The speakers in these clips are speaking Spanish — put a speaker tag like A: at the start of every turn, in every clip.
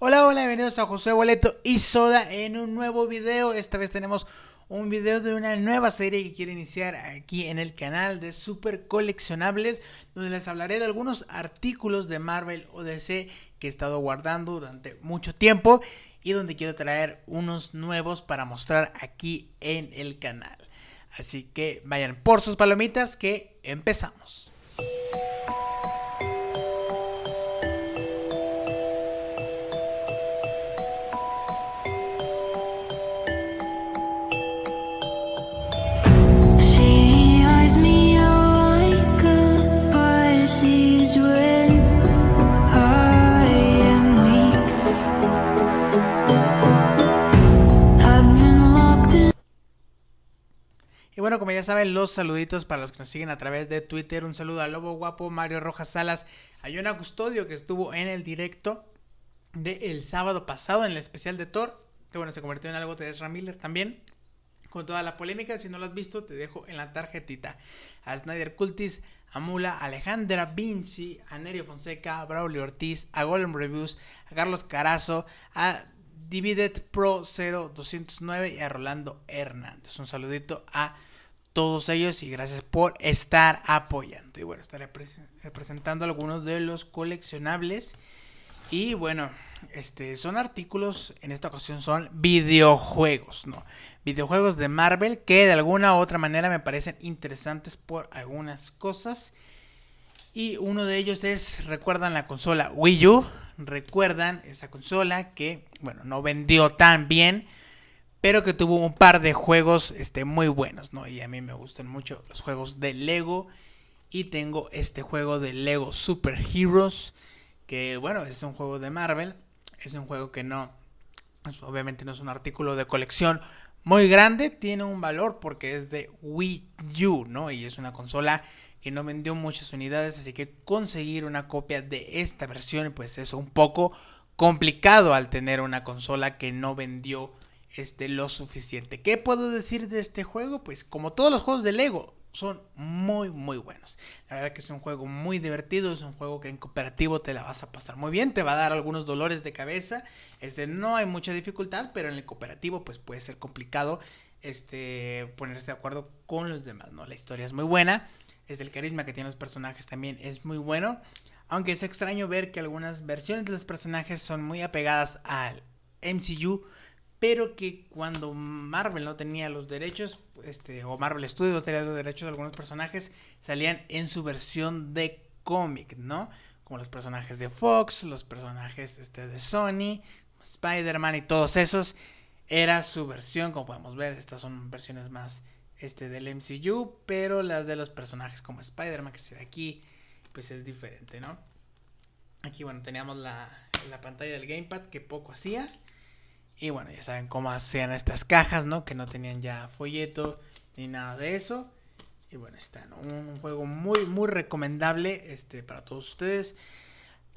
A: Hola, hola, bienvenidos a José Boleto y Soda en un nuevo video. Esta vez tenemos un video de una nueva serie que quiero iniciar aquí en el canal de Super Coleccionables, donde les hablaré de algunos artículos de Marvel o DC que he estado guardando durante mucho tiempo y donde quiero traer unos nuevos para mostrar aquí en el canal. Así que vayan por sus palomitas que empezamos. ya saben, los saluditos para los que nos siguen a través de Twitter. Un saludo a Lobo Guapo, Mario Rojas Salas, a Yona Custodio que estuvo en el directo del sábado pasado en el especial de Thor, que bueno, se convirtió en algo de Ezra Miller también. Con toda la polémica, si no lo has visto, te dejo en la tarjetita. A Snyder Cultis, a Mula, a Alejandra Vinci, a Nerio Fonseca, a Braulio Ortiz, a Golem Reviews, a Carlos Carazo, a Divided Pro 0209 y a Rolando Hernández. Un saludito a todos ellos y gracias por estar apoyando. Y bueno, estaré presentando algunos de los coleccionables. Y bueno, este son artículos, en esta ocasión son videojuegos, ¿no? Videojuegos de Marvel que de alguna u otra manera me parecen interesantes por algunas cosas. Y uno de ellos es, recuerdan la consola Wii U, recuerdan esa consola que, bueno, no vendió tan bien pero que tuvo un par de juegos este, muy buenos, ¿no? Y a mí me gustan mucho los juegos de Lego. Y tengo este juego de Lego Super Heroes, que bueno, es un juego de Marvel. Es un juego que no, obviamente no es un artículo de colección muy grande, tiene un valor porque es de Wii U, ¿no? Y es una consola que no vendió muchas unidades, así que conseguir una copia de esta versión, pues es un poco complicado al tener una consola que no vendió este, lo suficiente. ¿Qué puedo decir de este juego? Pues como todos los juegos de Lego, son muy, muy buenos. La verdad que es un juego muy divertido, es un juego que en cooperativo te la vas a pasar muy bien, te va a dar algunos dolores de cabeza. Este, no hay mucha dificultad, pero en el cooperativo pues puede ser complicado este, ponerse de acuerdo con los demás, ¿no? La historia es muy buena, Es este, el carisma que tienen los personajes también es muy bueno. Aunque es extraño ver que algunas versiones de los personajes son muy apegadas al MCU, pero que cuando Marvel no tenía los derechos, este, o Marvel Studios no tenía los derechos de algunos personajes, salían en su versión de cómic, ¿no? Como los personajes de Fox, los personajes este, de Sony, Spider-Man y todos esos. Era su versión, como podemos ver, estas son versiones más este, del MCU, pero las de los personajes como Spider-Man, que ve aquí, pues es diferente, ¿no? Aquí, bueno, teníamos la, la pantalla del gamepad que poco hacía y bueno, ya saben cómo hacían estas cajas, ¿no? Que no tenían ya folleto ni nada de eso. Y bueno, está ¿no? un juego muy, muy recomendable este, para todos ustedes.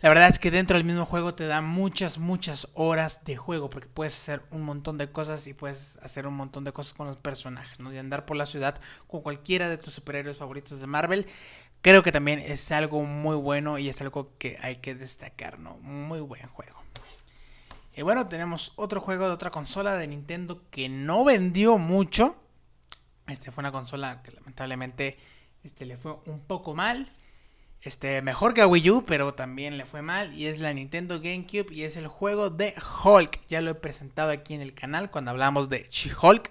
A: La verdad es que dentro del mismo juego te da muchas, muchas horas de juego, porque puedes hacer un montón de cosas y puedes hacer un montón de cosas con los personajes, ¿no? De andar por la ciudad con cualquiera de tus superhéroes favoritos de Marvel. Creo que también es algo muy bueno y es algo que hay que destacar, ¿no? Muy buen juego. Y bueno, tenemos otro juego de otra consola de Nintendo que no vendió mucho. Este fue una consola que lamentablemente este, le fue un poco mal. Este, mejor que a Wii U, pero también le fue mal. Y es la Nintendo GameCube y es el juego de Hulk. Ya lo he presentado aquí en el canal cuando hablamos de She-Hulk.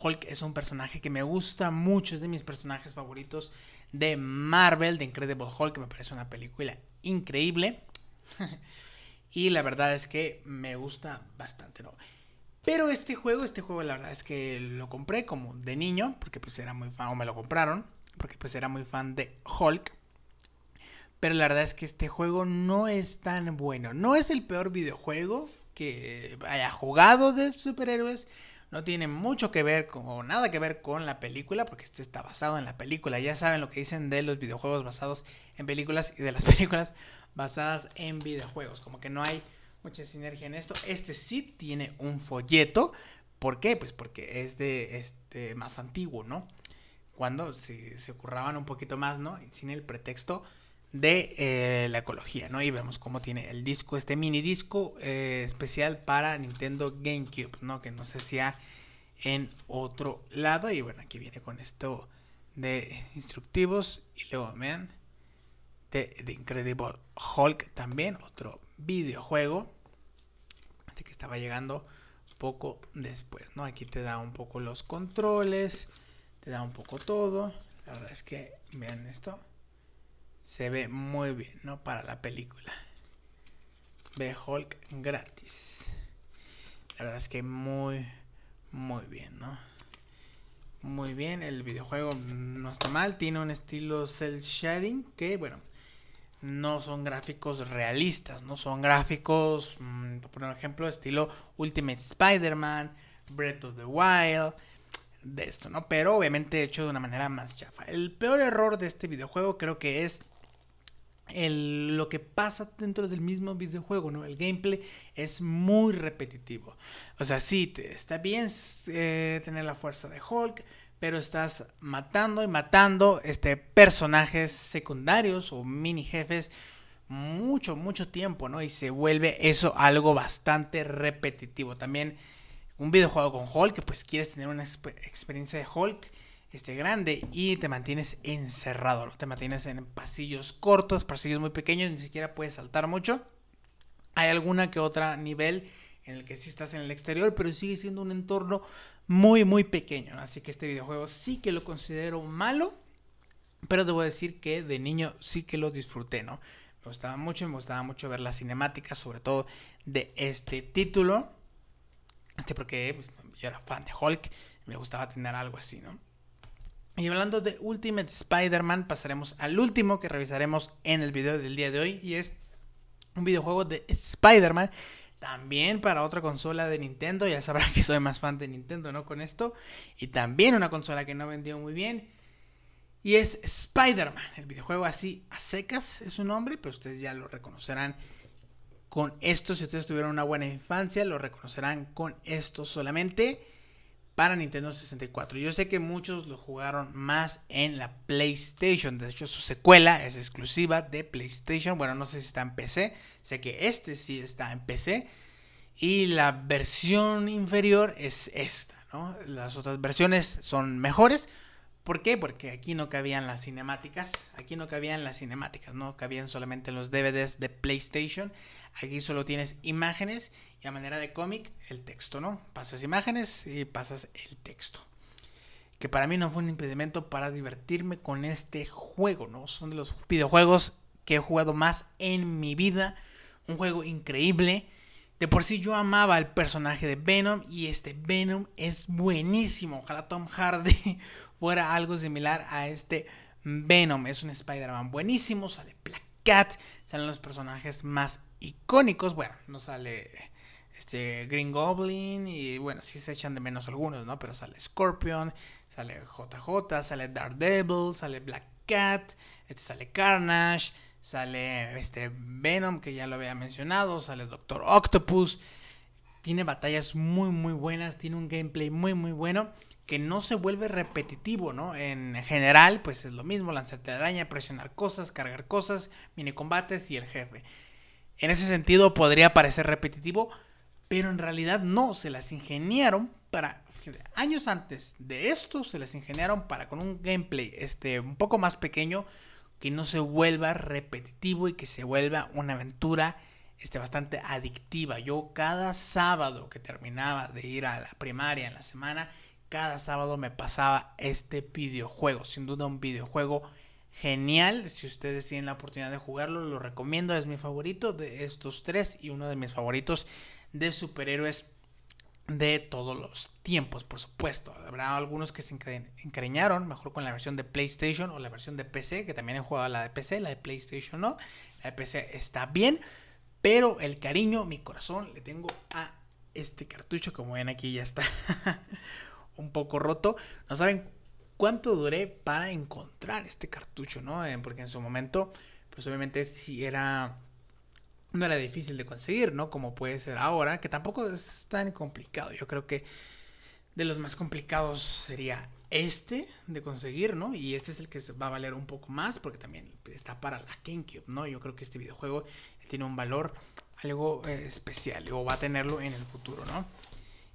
A: Hulk es un personaje que me gusta mucho, es de mis personajes favoritos de Marvel, de Incredible Hulk, que me parece una película increíble. Y la verdad es que me gusta bastante, ¿no? Pero este juego, este juego la verdad es que lo compré como de niño, porque pues era muy fan, o me lo compraron, porque pues era muy fan de Hulk. Pero la verdad es que este juego no es tan bueno. No es el peor videojuego que haya jugado de superhéroes, no tiene mucho que ver con, o nada que ver con la película, porque este está basado en la película. Ya saben lo que dicen de los videojuegos basados en películas y de las películas basadas en videojuegos. Como que no hay mucha sinergia en esto. Este sí tiene un folleto. ¿Por qué? Pues porque es de este más antiguo, ¿no? Cuando se, se curraban un poquito más, ¿no? Sin el pretexto de eh, la ecología, ¿no? Y vemos cómo tiene el disco, este mini disco eh, especial para Nintendo GameCube, ¿no? Que no se ha en otro lado. Y bueno, aquí viene con esto de instructivos. Y luego, vean, de, Incredible Hulk también, otro videojuego. Así este que estaba llegando poco después, ¿no? Aquí te da un poco los controles, te da un poco todo. La verdad es que, vean esto se ve muy bien, ¿no? Para la película. Ve Hulk gratis. La verdad es que muy, muy bien, ¿no? Muy bien, el videojuego no está mal, tiene un estilo cel shading que, bueno, no son gráficos realistas, no son gráficos, mm, por ejemplo, estilo Ultimate Spider-Man, Breath of the Wild, de esto, ¿no? Pero obviamente hecho de una manera más chafa. El peor error de este videojuego creo que es lo que pasa dentro del mismo videojuego, ¿no? El gameplay es muy repetitivo. O sea, sí, te, está bien eh, tener la fuerza de Hulk, pero estás matando y matando este, personajes secundarios o mini jefes mucho, mucho tiempo, ¿no? Y se vuelve eso algo bastante repetitivo. También un videojuego con Hulk, pues quieres tener una experiencia de Hulk este, grande y te mantienes encerrado, te mantienes en pasillos cortos, pasillos muy pequeños, ni siquiera puedes saltar mucho. Hay alguna que otra nivel en el que sí estás en el exterior, pero sigue siendo un entorno muy, muy pequeño. Así que este videojuego sí que lo considero malo, pero debo decir que de niño sí que lo disfruté, ¿no? Me gustaba mucho, me gustaba mucho ver las cinemáticas, sobre todo de este título. Este porque pues, yo era fan de Hulk, me gustaba tener algo así, ¿no? Y hablando de Ultimate Spider-Man, pasaremos al último que revisaremos en el video del día de hoy. Y es un videojuego de Spider-Man. También para otra consola de Nintendo. Ya sabrán que soy más fan de Nintendo, ¿no? Con esto. Y también una consola que no vendió muy bien. Y es Spider-Man. El videojuego así a secas es su nombre. Pero ustedes ya lo reconocerán con esto. Si ustedes tuvieron una buena infancia, lo reconocerán con esto solamente para Nintendo 64. Yo sé que muchos lo jugaron más en la PlayStation. De hecho, su secuela es exclusiva de PlayStation. Bueno, no sé si está en PC. Sé que este sí está en PC. Y la versión inferior es esta, Las otras versiones son mejores, ¿Por qué? Porque aquí no cabían las cinemáticas, aquí no cabían las cinemáticas, no cabían solamente los DVDs de PlayStation, aquí solo tienes imágenes y a manera de cómic el texto, ¿no? Pasas imágenes y pasas el texto. Que para mí no fue un impedimento para divertirme con este juego, ¿no? Son de los videojuegos que he jugado más en mi vida, un juego increíble. De por sí yo amaba el personaje de Venom y este Venom es buenísimo. Ojalá Tom Hardy fuera algo similar a este Venom. Es un Spider-Man buenísimo, sale Black Cat, salen los personajes más icónicos. Bueno, no sale este Green Goblin y bueno, sí se echan de menos algunos, ¿no? Pero sale Scorpion, sale JJ, sale Daredevil, sale Black Cat, este, sale Carnage, sale este Venom que ya lo había mencionado, sale Doctor Octopus tiene batallas muy muy buenas, tiene un gameplay muy muy bueno que no se vuelve repetitivo, ¿no? En general, pues es lo mismo, lanzarte la araña, presionar cosas, cargar cosas, mini combates y el jefe. En ese sentido podría parecer repetitivo, pero en realidad no, se las ingeniaron para años antes de esto se las ingeniaron para con un gameplay este un poco más pequeño que no se vuelva repetitivo y que se vuelva una aventura bastante adictiva. Yo cada sábado que terminaba de ir a la primaria en la semana, cada sábado me pasaba este videojuego. Sin duda un videojuego genial. Si ustedes tienen la oportunidad de jugarlo, lo recomiendo. Es mi favorito de estos tres y uno de mis favoritos de superhéroes de todos los tiempos, por supuesto. Habrá algunos que se encariñaron mejor con la versión de PlayStation o la versión de PC, que también he jugado la de PC, la de PlayStation no. La de PC está bien, pero el cariño, mi corazón, le tengo a este cartucho. Como ven aquí ya está un poco roto. No saben cuánto duré para encontrar este cartucho, ¿no? Eh, porque en su momento, pues obviamente sí era... No era difícil de conseguir, ¿no? Como puede ser ahora, que tampoco es tan complicado. Yo creo que de los más complicados sería este de conseguir, ¿no? Y este es el que se va a valer un poco más porque también está para la GameCube, ¿no? Yo creo que este videojuego tiene un valor algo eh, especial o va a tenerlo en el futuro, ¿no?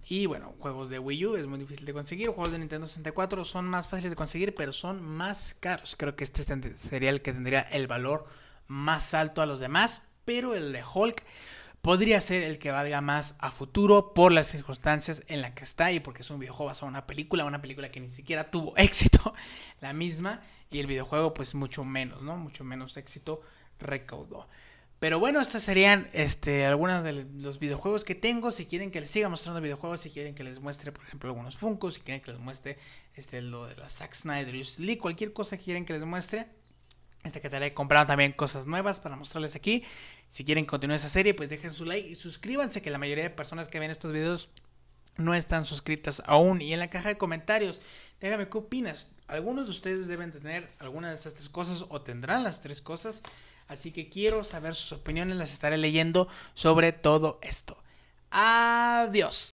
A: Y bueno, juegos de Wii U es muy difícil de conseguir, juegos de Nintendo 64 son más fáciles de conseguir, pero son más caros. Creo que este sería el que tendría el valor más alto a los demás, pero el de Hulk podría ser el que valga más a futuro por las circunstancias en las que está y porque es un videojuego basado en una película, una película que ni siquiera tuvo éxito la misma y el videojuego pues mucho menos, ¿no? Mucho menos éxito recaudó. Pero bueno, estos serían este, algunos de los videojuegos que tengo. Si quieren que les siga mostrando videojuegos, si quieren que les muestre, por ejemplo, algunos Funko, si quieren que les muestre este, lo de la Zack Snyder, cualquier cosa que quieren que les muestre. Esta que he comprando también cosas nuevas para mostrarles aquí. Si quieren continuar esa serie, pues dejen su like y suscríbanse, que la mayoría de personas que ven estos videos no están suscritas aún. Y en la caja de comentarios, déjame qué opinas. Algunos de ustedes deben tener alguna de estas tres cosas o tendrán las tres cosas. Así que quiero saber sus opiniones, las estaré leyendo sobre todo esto. Adiós.